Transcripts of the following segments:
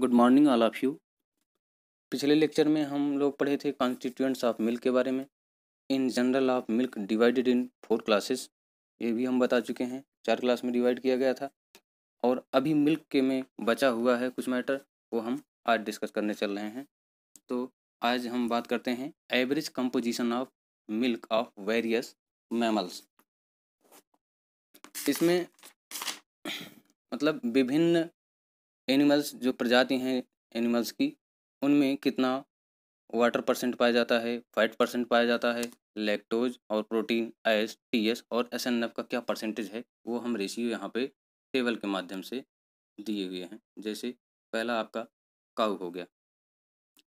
Good morning all of you पिछले lecture में हम लोग पढ़े थे कॉन्स्टिट्यूएंट्स ऑफ मिल्क के बारे में in general of milk divided in four classes ये भी हम बता चुके हैं चार क्लास में डिवाइड किया गया था और अभी मिल्क के में बचा हुआ है कुछ मैटर वो हम आज डिस्कस करने चल रहे हैं तो आज हम बात करते हैं average composition of milk of various mammals इसमें मतलब विभिन्न एनिमल्स जो प्रजाति हैं एनिमल्स की उनमें कितना वाटर परसेंट पाया जाता है फैट परसेंट पाया जाता है लैक्टोज और प्रोटीन एस टी एस और एस एन एफ का क्या परसेंटेज है वो हम रेशियो यहाँ पे टेबल के माध्यम से दिए हुए हैं जैसे पहला आपका काऊ हो गया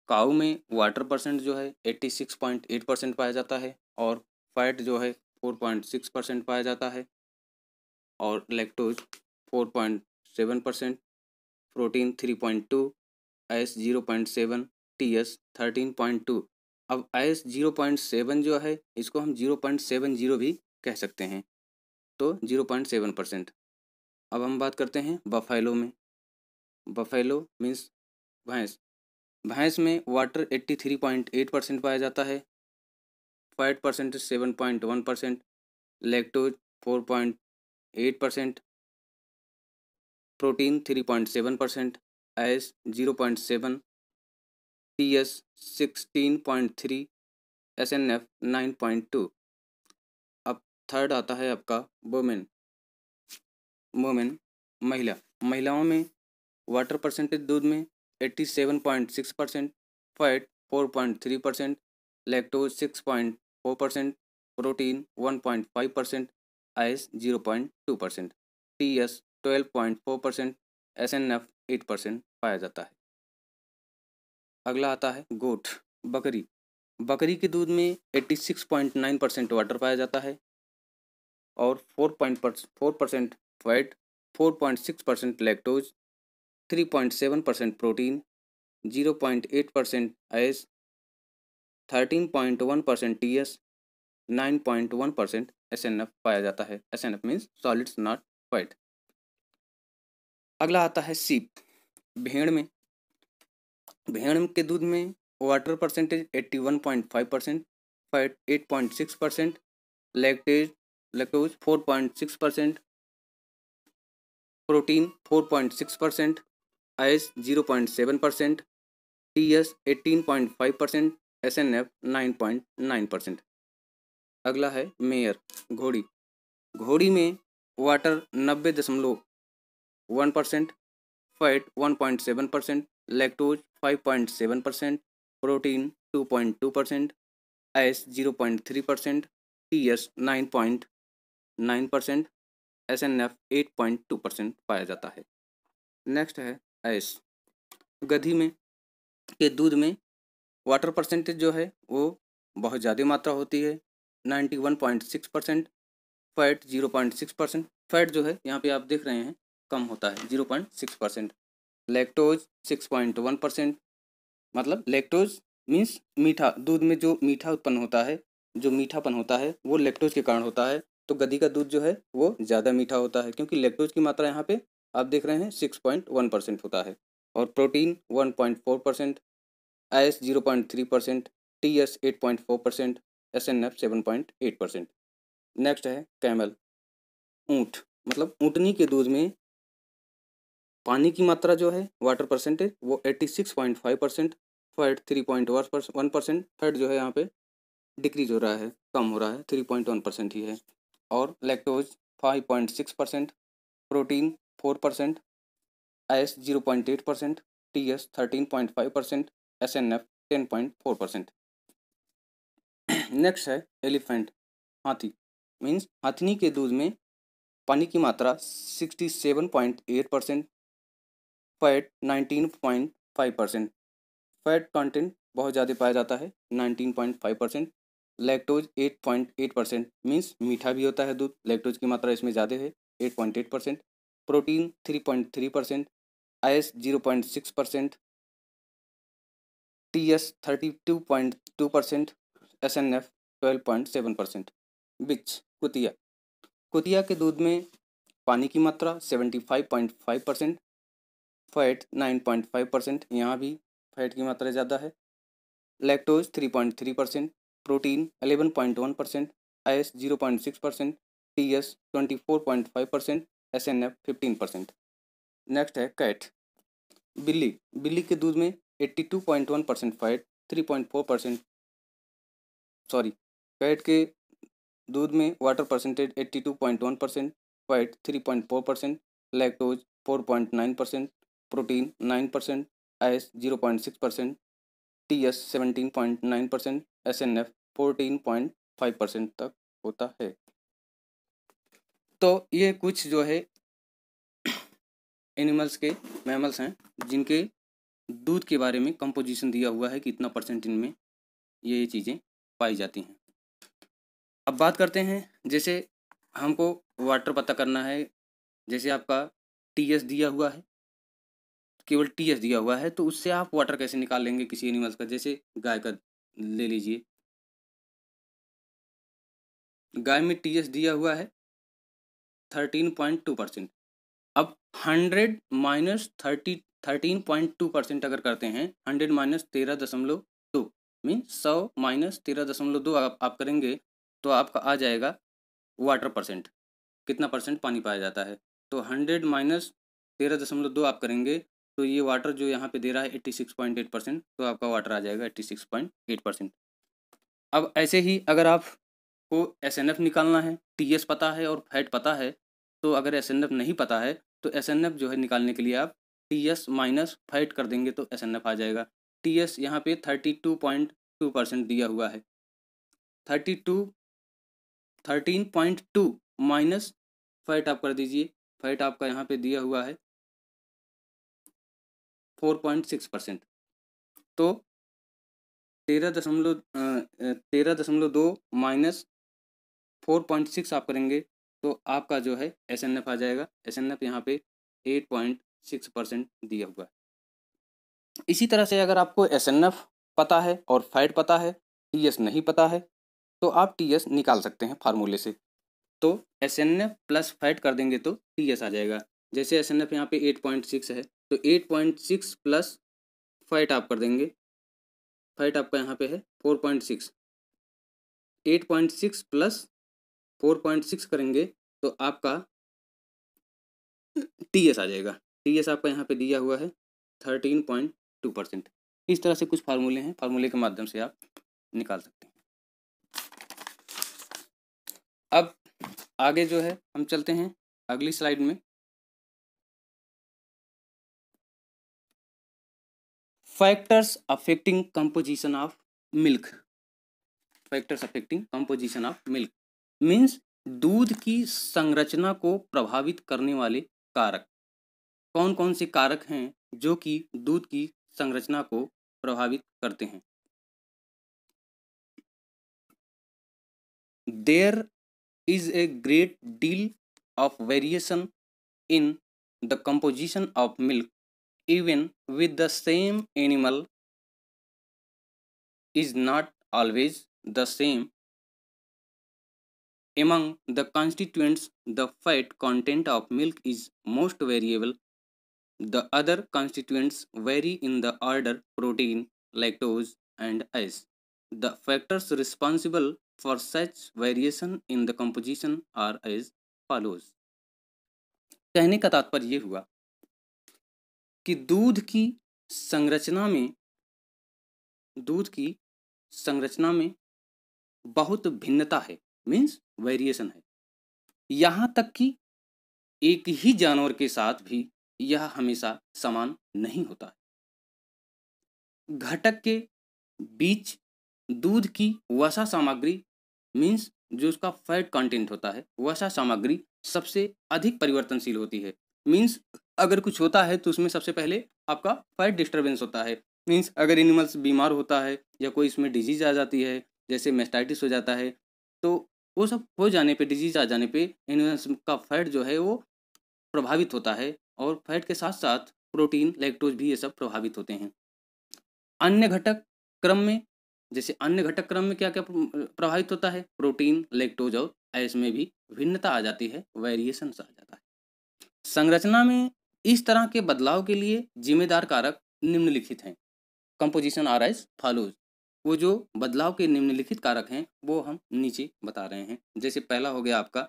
काऊ में वाटर परसेंट जो है eighty six point eight percent पाया जाता है और फैट जो है फोर पॉइंट सिक्स परसेंट पाया जाता है और lactose four point seven percent protein three point two ash zero point seven T S thirteen point two अब एस जीरो पॉइंट सेवन जो है इसको हम जीरो पॉइंट सेवन जीरो भी कह सकते हैं तो जीरो पॉइंट सेवन परसेंट अब हम बात करते हैं बफेलो में बफेलो मीन्स भैंस भैंस में water eighty three point eight percent पाया जाता है fat percent seven point one percent lactose four point eight percent protein three point seven percent ash zero point seven T S sixteen point three S N F nine point two अब third आता है आपका women women महिला महिलाओं में water percentage दूध में eighty seven point six percent fat four point three percent lactose six point four percent protein one point five percent ash zero point two percent T S twelve point four percent S N F eight percent पाया जाता है अगला आता है गोट बकरी बकरी के दूध में eighty six point nine percent water पाया जाता है और four point four percent fat four point six percent lactose three point seven percent protein zero point eight percent ash thirteen point one percent T S nine point one percent S N F पाया जाता है S N F means solids not fat अगला आता है सीप भेड़ में भेड़ के दूध में water percentage eighty one point five percent eight point six percent lactase lactose four point six percent protein four point six percent ash zero point seven percent T S eighteen point five percent S N F nine point nine percent अगला है mare घोड़ी घोड़ी में water नब्बे दशमलव one percent fat one point seven percent lactose five point seven percent protein two point two percent ash zero point three percent T S nine point nine percent S N F eight point two percent पाया जाता है next है S गधी में के दूध में water percentage जो है वो बहुत ज़्यादा मात्रा होती है ninety one point six percent fat zero point six percent fat जो है यहाँ पे आप देख रहे हैं कम होता है zero point six percent lactose six point one percent मतलब लेक्टोज मीन्स मीठा दूध में जो मीठा उत्पन्न होता है जो मीठापन होता है वो लेक्टोज के कारण होता है तो गधी का दूध जो है वो ज़्यादा मीठा होता है क्योंकि लेक्टोज की मात्रा यहाँ पे आप देख रहे हैं सिक्स पॉइंट वन परसेंट होता है और protein one point four percent ash zero point three percent T S eight point four percent S N F seven point eight percent next है कैमल ऊँट मतलब ऊँटनी के दूध में पानी की मात्रा जो है वाटर परसेंटेज वो eighty six point five percent fat three point one percent fat जो है यहाँ पे डिक्रीज हो रहा है कम हो रहा है थ्री पॉइंट वन परसेंट ही है और lactose five point six percent protein four percent ash zero point eight percent T S thirteen point five percent S N F ten point four percent next है elephant हाथी means हाथनी के दूध में पानी की मात्रा sixty seven point eight percent fat nineteen point five percent fat content बहुत ज़्यादा पाया जाता है nineteen point five percent lactose eight point eight percent means मीठा भी होता है दूध लैक्टोज की मात्रा इसमें ज़्यादा है eight point eight percent protein three point three percent ash zero point six percent T S thirty two point two percent S N F twelve point seven percent bitch कुतिया कुतिया के दूध में पानी की मात्रा seventy five point five percent fat nine point five percent यहाँ भी फैट की मात्रा ज़्यादा है lactose three point three percent protein eleven point one percent ash zero point six percent T S twenty four point five percent S N F fifteen percent next है cat बिल्ली बिल्ली के दूध में eighty two point one percent fat three point four percent sorry cat के दूध में water percentage eighty two point one percent fat three point four percent lactose four point nine percent protein nine percent ash zero point six percent T S seventeen point nine percent S N F fourteen point five percent तक होता है तो ये कुछ जो है animals के mammals हैं जिनके दूध के बारे में कंपोजिशन दिया हुआ है कि इतना परसेंट इनमें ये चीज़ें पाई जाती हैं अब बात करते हैं जैसे हमको वाटर पता करना है जैसे आपका टी एस दिया हुआ है केवल टी एस दिया हुआ है तो उससे आप वाटर कैसे निकाल लेंगे किसी एनिमल्स का जैसे गाय का ले लीजिए गाय में टी एस दिया हुआ है थर्टीन पॉइंट टू परसेंट अब hundred minus thirty thirteen point two percent अगर करते हैं हंड्रेड माइनस तेरह दशमलव दो मीन सौ माइनस तेरह दशमलव दो आप करेंगे तो आपका आ जाएगा वाटर परसेंट कितना परसेंट पानी पाया जाता है तो हंड्रेड माइनस तेरह दशमलव दो आप करेंगे तो ये वाटर जो यहाँ पे दे रहा है eighty six point eight percent तो आपका वाटर आ जाएगा eighty six point eight percent अब ऐसे ही अगर आपको एस एन एफ निकालना है टी एस पता है और फैट पता है तो अगर एस एन एफ नहीं पता है तो एस एन एफ जो है निकालने के लिए आप टी एस माइनस फैट कर देंगे तो एस एन एफ आ जाएगा टी एस यहाँ पे thirty two point two percent दिया हुआ है thirty two thirteen point two minus fat आप कर दीजिए फैट आपका यहाँ पे दिया हुआ है फोर पॉइंट सिक्स परसेंट तो तेरह दशमलव तेरह दशमलव दो माइनस फोर पॉइंट सिक्स आप करेंगे तो आपका जो है एस एन एफ आ जाएगा एस एन एफ यहाँ पे एट पॉइंट सिक्स परसेंट दिया हुआ है इसी तरह से अगर आपको एस एन एफ पता है और फैट पता है टी एस नहीं पता है तो आप टी एस निकाल सकते हैं फार्मूले से तो S N F plus fat कर देंगे तो टी एस आ जाएगा जैसे एस एन एफ यहाँ पे एट पॉइंट सिक्स है तो eight point six plus fat आप कर देंगे फाइट आपका यहाँ पे है four point six eight point six plus four point six करेंगे तो आपका टी एस आ जाएगा टी एस आपका यहाँ पे दिया हुआ है थर्टीन पॉइंट टू परसेंट इस तरह से कुछ फार्मूले हैं फार्मूले के माध्यम से आप निकाल सकते हैं अब आगे जो है हम चलते हैं अगली स्लाइड में factors affecting composition of milk factors affecting composition of milk means दूध की संरचना को प्रभावित करने वाले कारक कौन कौन से कारक हैं जो कि दूध की संरचना को प्रभावित करते हैं there is a great deal of variation in the composition of milk even with the same animal is not always the same. Among the constituents, the fat content of milk is most variable. The other constituents vary in the order protein, lactose, and ice. The factors responsible for such variation in the composition are as follows. कहने का तात्पर्य ये हुआ कि दूध की संरचना में दूध की संरचना में बहुत भिन्नता है मीन्स वेरिएशन है यहाँ तक कि एक ही जानवर के साथ भी यह हमेशा समान नहीं होता है घटक के बीच दूध की वसा सामग्री मीन्स जो उसका फैट कंटेंट होता है वसा सामग्री सबसे अधिक परिवर्तनशील होती है मीन्स अगर कुछ होता है तो उसमें सबसे पहले आपका फाइट डिस्टर्बेंस होता है मीन्स अगर एनिमल्स बीमार होता है या कोई इसमें डिजीज आ जाती है जैसे मेस्टाइटिस हो जाता है तो वो सब हो जाने पे डिजीज आ जाने पे एनिमल्स का फैट जो है वो प्रभावित होता है और फैट के साथ साथ प्रोटीन लैक्टोज भी ये सब प्रभावित होते हैं अन्य घटक क्रम में जैसे अन्य घटक क्रम में क्या क्या प्रभावित होता है प्रोटीन लैक्टोज और ऐस में भी भिन्नता आ जाती है वेरिएशन आ जाता है संरचना में इस तरह के बदलाव के लिए जिम्मेदार कारक निम्नलिखित हैं कंपोजिशन आर एस फॉलोज वो जो बदलाव के निम्नलिखित कारक हैं वो हम नीचे बता रहे हैं जैसे पहला हो गया आपका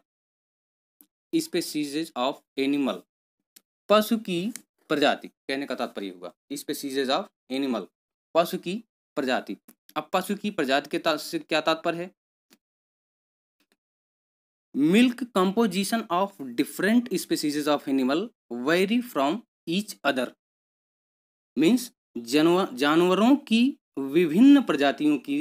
स्पेसीजेज ऑफ एनिमल पशु की प्रजाति कहने का तात्पर्य होगा स्पेसीजेज ऑफ एनिमल पशु की प्रजाति अब पशु की प्रजाति के ता, क्या तात्पर्य है milk composition of different species of animal vary from each other means जानवरों की विभिन्न प्रजातियों की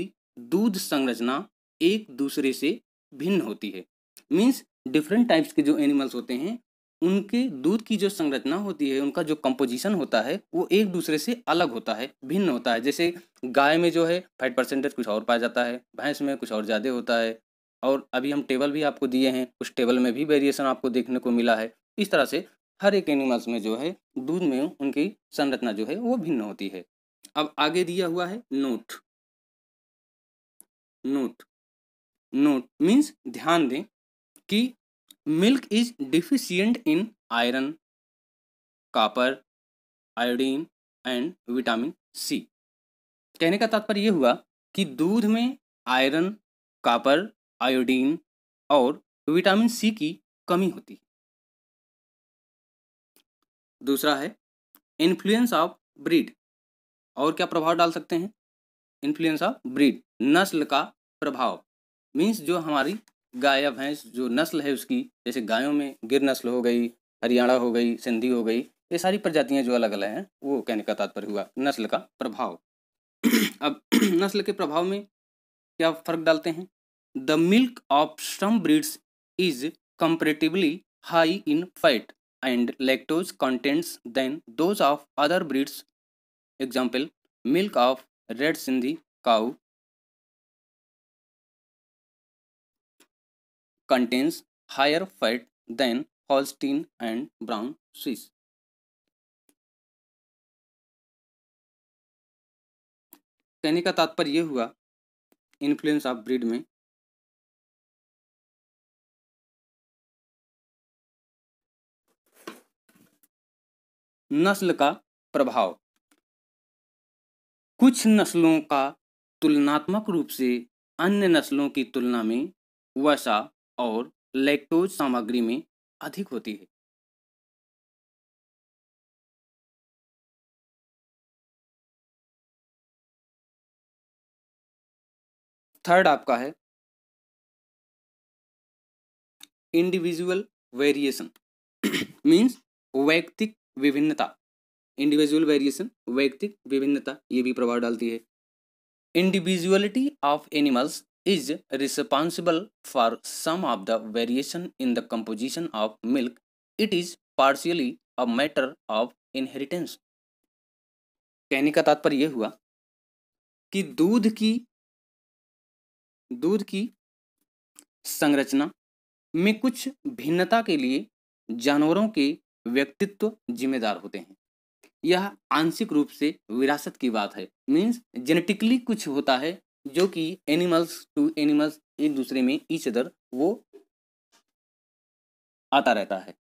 दूध संरचना एक दूसरे से भिन्न होती है मीन्स डिफरेंट टाइप्स के जो एनिमल्स होते हैं उनके दूध की जो संरचना होती है उनका जो कंपोजिशन होता है वो एक दूसरे से अलग होता है भिन्न होता है जैसे गाय में जो है फैट परसेंटेज कुछ और पाया जाता है भैंस में कुछ और ज़्यादा होता है और अभी हम टेबल भी आपको दिए हैं उस टेबल में भी वेरिएशन आपको देखने को मिला है इस तरह से हर एक एनिमल्स में जो है दूध में उनकी संरचना जो है वो भिन्न होती है अब आगे दिया हुआ है नोट नोट नोट मीन्स ध्यान दें कि milk is deficient in iron copper iodine and vitamin C कहने का तात्पर्य यह हुआ कि दूध में आयरन कापर आयोडीन और विटामिन सी की कमी होती है दूसरा है इन्फ्लुएंस ऑफ ब्रीड और क्या प्रभाव डाल सकते हैं इन्फ्लुएंस ऑफ ब्रीड नस्ल का प्रभाव मीन्स जो हमारी गाय भैंस जो नस्ल है उसकी जैसे गायों में गिर नस्ल हो गई हरियाणा हो गई सिंधी हो गई ये सारी प्रजातियां जो अलग अलग हैं वो कहने का तात्पर्य हुआ नस्ल का प्रभाव अब नस्ल के प्रभाव में क्या फर्क डालते हैं the milk of some breeds is comparatively high in fat and lactose contents than those of other breeds example milk of red Sindhi cow contains higher fat than Holstein and Brown Swiss कहने का तात्पर्य यह हुआ influence of breed में नस्ल का प्रभाव कुछ नस्लों का तुलनात्मक रूप से अन्य नस्लों की तुलना में वसा और लैक्टोज सामग्री में अधिक होती है थर्ड आपका है इंडिविजुअल वेरिएशन मींस वैयक्तिक विभिन्नता इंडिविजुअल वेरिएशन व्यक्तिक विभिन्नता ये भी प्रभाव डालती है individuality of animals is responsible for some of the variation in the composition of milk it is partially a matter of inheritance कहने का तात्पर्य यह हुआ कि दूध की दूध की संरचना में कुछ भिन्नता के लिए जानवरों के व्यक्तित्व जिम्मेदार होते हैं यह आंशिक रूप से विरासत की बात है मीन्स जेनेटिकली कुछ होता है जो कि एनिमल्स टू एनिमल्स एक दूसरे में ईच अदर वो आता रहता है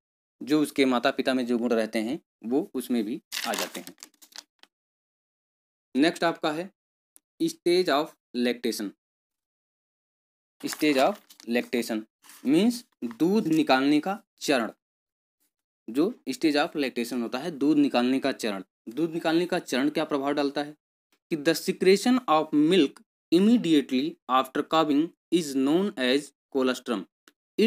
जो उसके माता पिता में जो गुण रहते हैं वो उसमें भी आ जाते हैं नेक्स्ट आपका है stage of lactation stage of lactation means दूध निकालने का चरण जो स्टेज ऑफ लैक्टेशन होता है दूध निकालने का चरण दूध निकालने का चरण क्या प्रभाव डालता है कि the secretion of milk immediately after calving is known as colostrum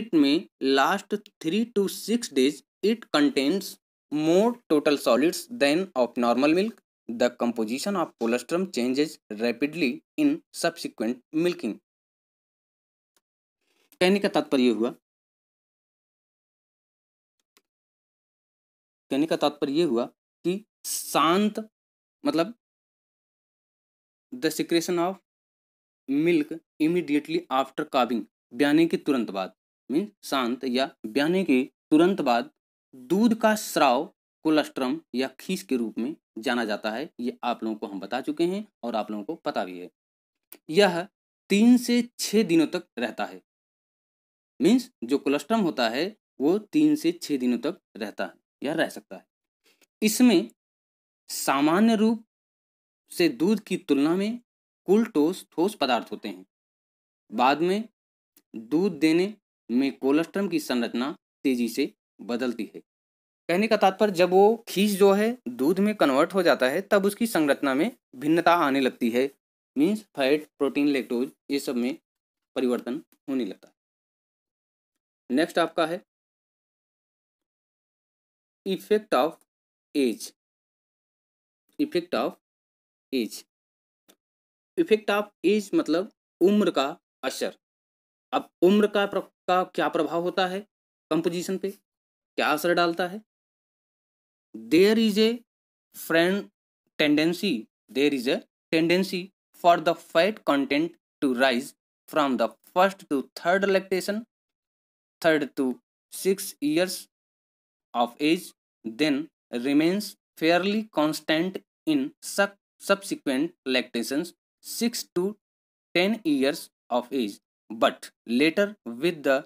it may last three to six days it contains more total solids than of normal milk the composition of colostrum changes rapidly in subsequent milking कहने का तात्पर्य हुआ कहने का तात्पर्य ये हुआ कि शांत मतलब the secretion of milk immediately after calving ब्याने के तुरंत बाद मीन शांत या ब्याने के तुरंत बाद दूध का श्राव कोलेस्ट्रम या खीस के रूप में जाना जाता है ये आप लोगों को हम बता चुके हैं और आप लोगों को पता भी है यह तीन से छः दिनों तक रहता है मीन्स जो कोलेस्ट्रम होता है वो तीन से छः दिनों तक रहता है या रह सकता है इसमें सामान्य रूप से दूध की तुलना में कुल ठोस ठोस पदार्थ होते हैं बाद में दूध देने में कोलेस्ट्रम की संरचना तेजी से बदलती है कहने का तात्पर्य जब वो खींच जो है दूध में कन्वर्ट हो जाता है तब उसकी संरचना में भिन्नता आने लगती है मीन्स फैट प्रोटीन लेक्टोज ये सब में परिवर्तन होने लगता है नेक्स्ट आपका है effect of age effect of age effect of age मतलब उम्र का असर अब उम्र का, प्र, का क्या प्रभाव होता है कंपोजिशन पे क्या असर डालता है there is a friend tendency there is a tendency for the fat content to rise from the first to third lactation third to six years of age then remains fairly constant in sub subsequent lactations 6 to 10 years of age but later with the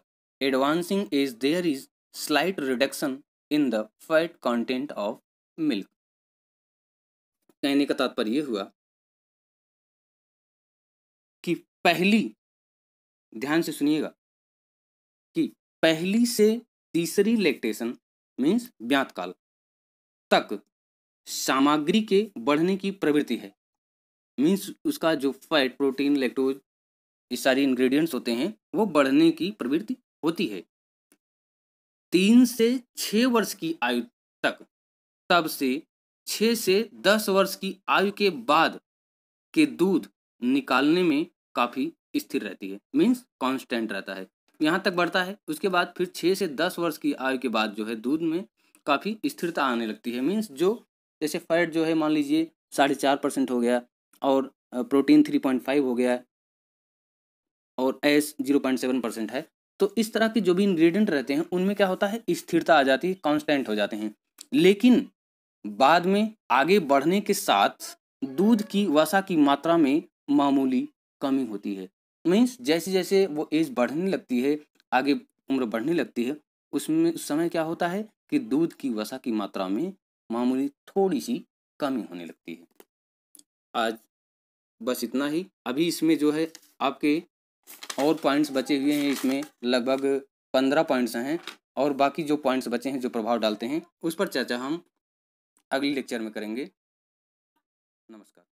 advancing age there is slight reduction in the fat content of milk कहने का तात्पर्य हुआ कि पहली ध्यान से सुनिएगा कि पहली से तीसरी लैक्टेशन मीन्स ज्ञात काल तक सामग्री के बढ़ने की प्रवृत्ति है मीन्स उसका जो फैट प्रोटीन लेक्टोज ये सारे इंग्रेडिएंट्स होते हैं वो बढ़ने की प्रवृत्ति होती है तीन से छः वर्ष की आयु तक तब से छः से दस वर्ष की आयु के बाद के दूध निकालने में काफ़ी स्थिर रहती है मीन्स कांस्टेंट रहता है यहाँ तक बढ़ता है उसके बाद फिर छः से दस वर्ष की आयु के बाद जो है दूध में काफ़ी स्थिरता आने लगती है मीन्स जो जैसे फैट जो है मान लीजिए साढ़े चार परसेंट हो गया और प्रोटीन थ्री पॉइंट फाइव हो गया और ash zero point seven percent है तो इस तरह के जो भी इंग्रेडिएंट रहते हैं उनमें क्या होता है स्थिरता आ जाती है कॉन्स्टेंट हो जाते हैं लेकिन बाद में आगे बढ़ने के साथ दूध की वसा की मात्रा में मामूली कमी होती है मीन्स जैसे जैसे वो एज बढ़ने लगती है आगे उम्र बढ़ने लगती है उसमें उस समय क्या होता है कि दूध की वसा की मात्रा में मामूली थोड़ी सी कमी होने लगती है आज बस इतना ही अभी इसमें जो है आपके और पॉइंट्स बचे हुए हैं इसमें लगभग पंद्रह पॉइंट्स हैं और बाकी जो पॉइंट्स बचे हैं जो प्रभाव डालते हैं उस पर चर्चा हम अगले लेक्चर में करेंगे नमस्कार